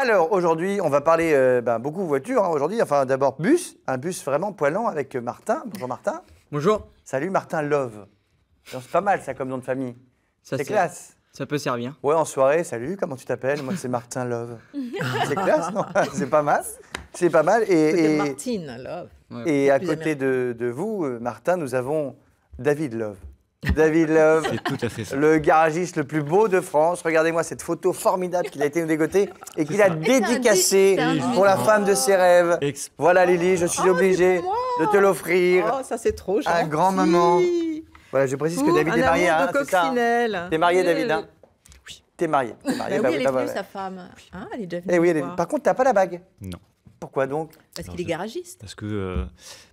Alors aujourd'hui, on va parler euh, ben, beaucoup voiture hein, aujourd'hui. Enfin, d'abord bus, un bus vraiment poilant avec euh, Martin. Bonjour Martin. Bonjour. Salut Martin Love. C'est pas mal ça comme nom de famille. C'est classe. Ça peut servir. Ouais, en soirée, salut, comment tu t'appelles Moi, c'est Martin Love. c'est classe, non C'est pas mal. C'est pas mal. Et, et Martine Love. et à côté de, vous, euh, Martin, nous avons David Love. David Love, le garagiste le plus beau de France. Regardez-moi cette photo formidable qu'il a été nous et qu'il a dédicacée pour la femme de ses rêves. voilà Lily, je suis oh, obligé de te l'offrir. Oh, ça c'est trop gentil. À grand-maman. Voilà, je précise que David est marié. Hein, hein. T'es marié David, hein Oui. T'es marié. Es marié ah oui, elle est ah bah venue, sa femme. Ah, elle est déjà eh venue. oui, Par contre, t'as pas la bague Non. Pourquoi donc Parce qu'il est garagiste. Parce que... Euh,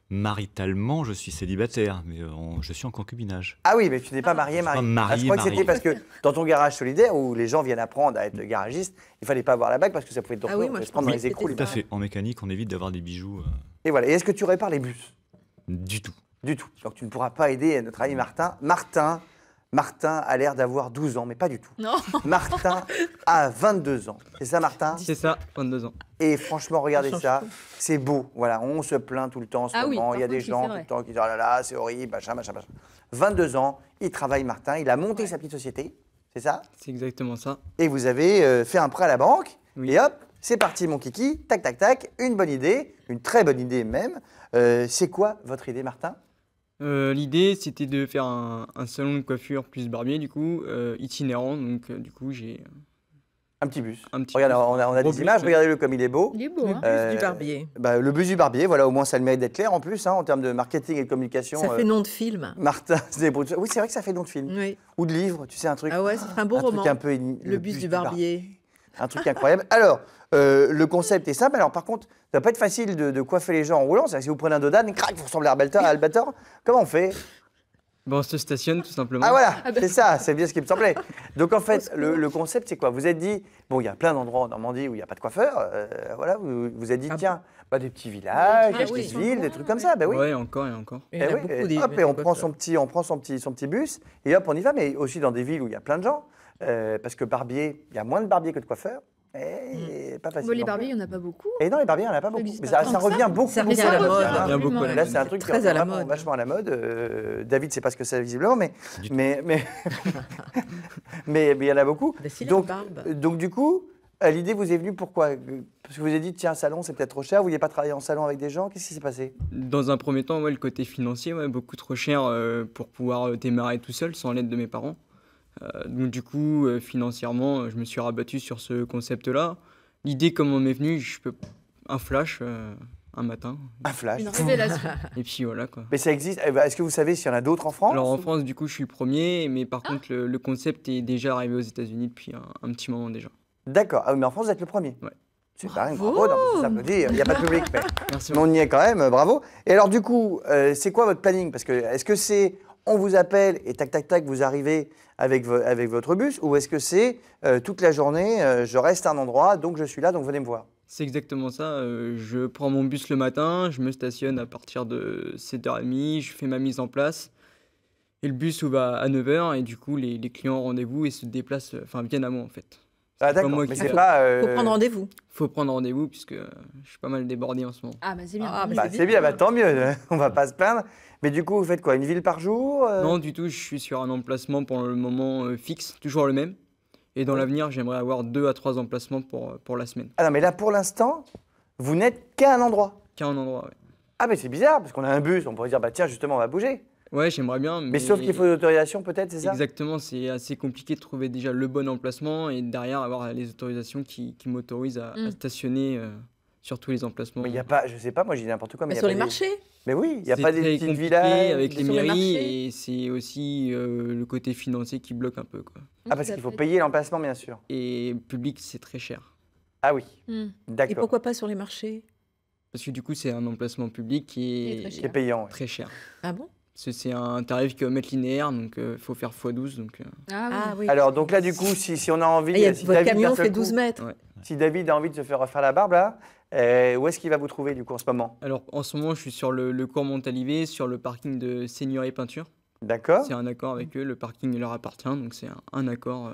maritalement, je suis célibataire, mais euh, je suis en concubinage. Ah oui, mais tu n'es pas ah. marié, marié. je crois que c'était parce que dans ton garage solidaire où les gens viennent apprendre à être garagistes, il fallait pas avoir la bague parce que ça pouvait te ah oui, se prendre dans les écrous. Tout à fait. En mécanique, on évite d'avoir des bijoux. Euh, Et voilà. Et est-ce que tu répares les bus Du tout. Du tout. Donc tu ne pourras pas aider notre ami Martin. Martin, Martin a l'air d'avoir 12 ans, mais pas du tout. Martin a 22 ans. C'est ça, Martin C'est ça, 22 ans. Et franchement, regardez ça, c'est beau. Voilà, on se plaint tout le temps en ce ah moment. Il y a ah des gens tout le temps qui disent oh là là, c'est horrible, machin, machin, machin. 22 ans, il travaille, Martin. Il a monté sa petite société, c'est ça C'est exactement ça. Et vous avez euh, fait un prêt à la banque, et hop, c'est parti, mon kiki. Tac, tac, tac. Une bonne idée, une très bonne idée même. Euh, c'est quoi votre idée, Martin euh, l'idée, c'était de faire un, salon de coiffure plus barbier, du coup, euh, itinérant. Donc, euh, du coup, j'ai. Un petit bus. Regarde, on a, des images, regardez-le comme il est beau. Il est beau, hein. Le bus du barbier. Bah, le bus du barbier, voilà, au moins ça le mérite d'être clair en plus, hein, en termes de marketing et de communication. Ça fait nom de film. Martin, c'est Oui, c'est vrai que ça fait nom de film. Oui. Ou de livre, tu sais, un truc. Ah ouais, c'est un beau roman. peu, le, bus du barbier un truc incroyable. Alors, euh, le concept est simple. Alors, par contre, ça va pas être facile de, coiffer les gens en roulant. cest si vous prenez un dodan, crac, vous ressemblez à Albator. Comment on fait Bon, on se stationne tout simplement. Ah voilà, ah, c'est ça, c'est bien ce qui me semblait. Donc en fait, le, concept, c'est quoi Vous êtes dit, bon, il y a plein d'endroits en Normandie où il n'y a pas de coiffeur. Euh, voilà, vous vous êtes dit, ah tiens, bah, des petits villages, ah des petites villes, des trucs comme ça. Bah oui. Ouais, encore et encore. Et, bah on prend son petit, on prend son petit, son petit bus, et hop, on y va. Mais aussi dans des villes où il y a plein de gens. Euh, parce que barbier, il y a moins de barbiers que de coiffeurs. Et mm. pas facile. les barbiers, il n'y en a pas beaucoup. Et non, les barbiers, il n'y en a pas beaucoup. Mais ça, revient beaucoup. Ça revient à la mode. Ça beaucoup. Là, c'est un truc qui vachement à la mode. Euh, David, c'est pas ce que c'est visiblement, mais mais mais, mais il y en a beaucoup. Bah, donc, donc du coup, euh, l'idée vous est venue pourquoi Parce que vous avez dit, tiens, salon, c'est peut-être trop cher. Vous vouliez pas travailler en salon avec des gens Qu'est-ce qui s'est passé Dans un premier temps, le côté financier, beaucoup trop cher pour pouvoir démarrer tout seul sans l'aide de mes parents. Euh, donc du coup, euh, financièrement, euh, je me suis rabattu sur ce concept-là. L'idée, comment m'est venue, je peux... un flash un matin. Un flash. Une révélation. et puis voilà quoi. Mais ça existe. Eh ben, est-ce que vous savez s'il y en a d'autres en France Alors en France, du coup, je suis le premier, mais par ah. contre, le, concept est déjà arrivé aux États-Unis depuis un, petit moment déjà. D'accord. Ah, mais en France, vous êtes le premier. Ouais. C'est pas bravo, me ça Il n'y a pas de public, mais Merci on y est quand même, bravo. Et alors du coup, c'est quoi votre planning Parce que est-ce que c'est on vous appelle et tac, tac, tac, vous arrivez avec, avec votre bus Ou est-ce que c'est euh, toute la journée, euh, je reste à un endroit, donc je suis là, donc venez me voir C'est exactement ça. Euh, je prends mon bus le matin, je me stationne à partir de 7h30, je fais ma mise en place. Et le bus va à 9h et du coup les, les clients ont rendez-vous et se déplacent, enfin viennent à moi en fait. Ah mais c'est pas... Euh, Faut prendre rendez-vous. Faut prendre rendez-vous puisque je suis pas mal débordé en ce moment. Ah bah c'est bien. Ah, bah, c'est bien, bah, tant mieux, on va pas se plaindre. Mais du coup, vous faites quoi Une ville par jour euh? Non du tout, je suis sur un emplacement pour le moment euh, fixe, toujours le même. Et dans l'avenir, j'aimerais avoir deux à trois emplacements pour, pour la semaine. Ah non mais là pour l'instant, vous n'êtes qu'à un endroit Qu'à un endroit, oui. Ah mais c'est bizarre, parce qu'on a un bus, on pourrait dire bah tiens justement on va bouger. Ouais, j'aimerais bien. Mais, sauf qu'il faut des autorisations peut-être, c'est ça Exactement, c'est assez compliqué de trouver déjà le bon emplacement et derrière avoir les autorisations qui, qui m'autorisent à, mm. stationner euh, sur tous les emplacements. Mais il n'y a pas, je sais pas, moi j'ai n'importe quoi. Mais, bah, a sur les marchés Mais oui, il n'y a pas des petites villas avec les mairies et c'est aussi euh, le côté financier qui bloque un peu. Quoi. Mm, ah, parce qu'il faut payer l'emplacement, bien sûr. Et public, c'est très cher. Ah oui, mm. d'accord. Et pourquoi pas sur les marchés parce que du coup, c'est un emplacement public qui est, payant. Très cher. Ah bon c'est un tarif qui mètre linéaire, donc euh, il faut faire x12. Donc, euh. ah, ah, oui. Alors, donc là, du coup, si, on a envie. Ah, si votre David camion fait 12 mètres. Si David a envie de se faire refaire la barbe, là, eh, où est-ce qu'il va vous trouver, du coup, en ce moment Alors, en ce moment, je suis sur le, cours Montalivet, sur le parking de Seigneur et Peinture. D'accord. C'est un accord avec eux, le parking leur appartient, donc c'est un, accord. Euh,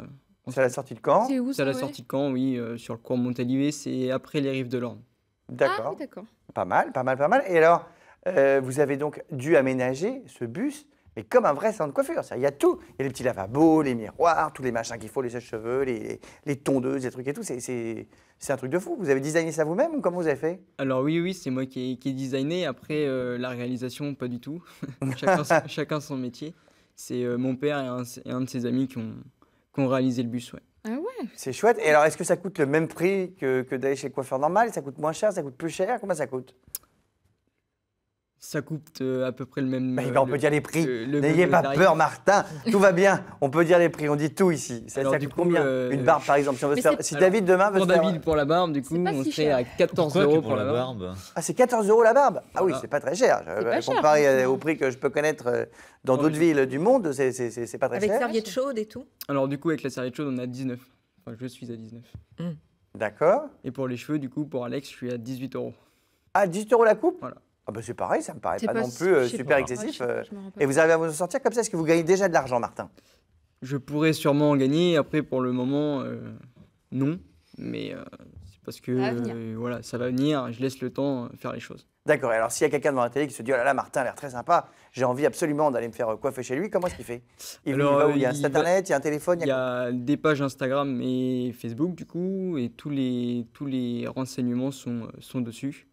c'est à la sortie de camp. C'est où C'est à la sortie de Caen, oui, sur le cours Montalivet, c'est après les rives de l'Orne. D'accord. Ah, oui, d'accord. Pas mal, pas mal, pas mal. Et alors euh, vous avez donc dû aménager ce bus, mais comme un vrai salon de coiffure. Il y a tout. Il y a les petits lavabos, les miroirs, tous les machins qu'il faut, les sèches-cheveux, les, tondeuses, les trucs et tout. C'est un truc de fou. Vous avez designé ça vous-même ou comment vous avez fait Alors oui, oui, c'est moi qui ai, designé. Après, euh, la réalisation, pas du tout. chacun, son, métier. C'est euh, mon père et un, de ses amis qui ont, réalisé le bus, ouais. Ah ouais. C'est chouette. Et alors, est-ce que ça coûte le même prix que, que d'aller chez le coiffeur normal Ça coûte moins cher Ça coûte plus cher Comment ça coûte ça coûte euh, à peu près le même. Mais bah, euh, on peut dire les prix. N'ayez pas peur, Martin. Tout va bien. On peut dire les prix. On dit tout ici. Ça, Alors, combien euh, Une barbe, par exemple. Si, si David demain veut se faire... David pour la barbe, du coup, on serait à 14 euros pour, la barbe. Ah, c'est 14 euros la barbe. Ah oui, c'est pas très cher. comparé au prix que je peux connaître dans d'autres villes du monde, c'est pas très cher. Avec serviette chaude et tout. Alors du coup, avec la serviette chaude, on a 19. Enfin, je suis à 19. D'accord. Et pour les cheveux, du coup, pour Alex, je suis à 18 euros. Ah, 18 euros la coupe Voilà. Ah ben, c'est pareil, ça me paraît pas, non plus euh, super excessif. Euh. et vous arrivez à vous en sortir comme ça Est-ce que vous gagnez déjà de l'argent, Martin Je pourrais sûrement en gagner. Après, pour le moment, euh, non. Mais c'est parce que voilà, ça va venir. Je laisse le temps faire les choses. D'accord. Alors, s'il y a quelqu'un devant la télé qui se dit Oh là là, Martin a l'air très sympa, j'ai envie absolument d'aller me faire coiffer chez lui, comment est-ce qu'il fait il, y a un internet, il y a un téléphone Il y a, des pages Instagram et Facebook, du coup, et tous les, tous les renseignements sont, sont dessus.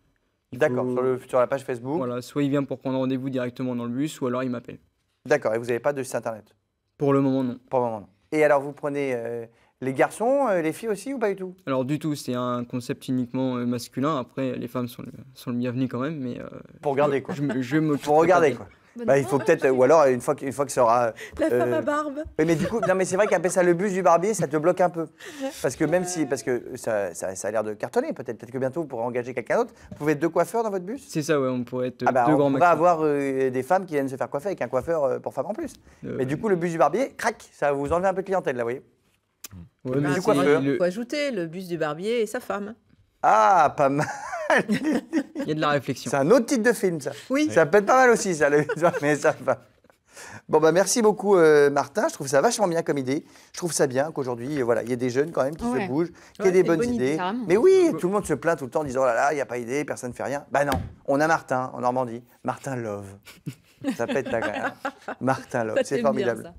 D'accord, sur, sur, la page Facebook. Voilà, soit il vient pour prendre rendez-vous directement dans le bus, ou alors il m'appelle. D'accord, et vous n'avez pas de site internet Pour le moment, non. Pour le moment, non. Et alors, vous prenez euh, les garçons, euh, les filles aussi, ou pas du tout Alors, du tout, c'est un concept uniquement euh, masculin. Après, les femmes sont le, sont bienvenu quand même, mais. pour regarder, quoi. Je, je, Pour regarder, quoi. Bah, il faut peut-être, euh, ou alors une fois, qu'une fois que ça aura. La femme à euh, barbe. mais du coup, non, mais c'est vrai qu'appeler ça le bus du barbier, ça te bloque un peu. Parce que même si, parce que ça, ça, a l'air de cartonner, peut-être, peut-être que bientôt vous pourrez engager quelqu'un d'autre. Vous pouvez être deux coiffeurs dans votre bus C'est ça, ouais, on pourrait être ah bah, deux grands On va avoir euh, des femmes qui viennent se faire coiffer avec un coiffeur pour femme en plus. mais du coup, le bus du barbier, crac, ça vous enlève un peu de clientèle, là, vous voyez. mais du Il faut ajouter le bus du barbier et sa femme. Ah, pas mal. Il y a de la réflexion. C'est un autre type de film, ça. Oui. Ça peut être pas mal aussi, ça, mais ça va. Bon, bah merci beaucoup, euh, Martin. Je trouve ça vachement bien comme idée. Je trouve ça bien qu'aujourd'hui, euh, voilà, il y ait des jeunes quand même qui se bougent, Qui y des bonnes idées. mais oui, tout le monde se plaint tout le temps en disant, oh là là, il n'y a pas idée, personne ne fait rien. Bah non, on a Martin en Normandie. Martin Love. ça pète la gueule. Martin Love, c'est formidable.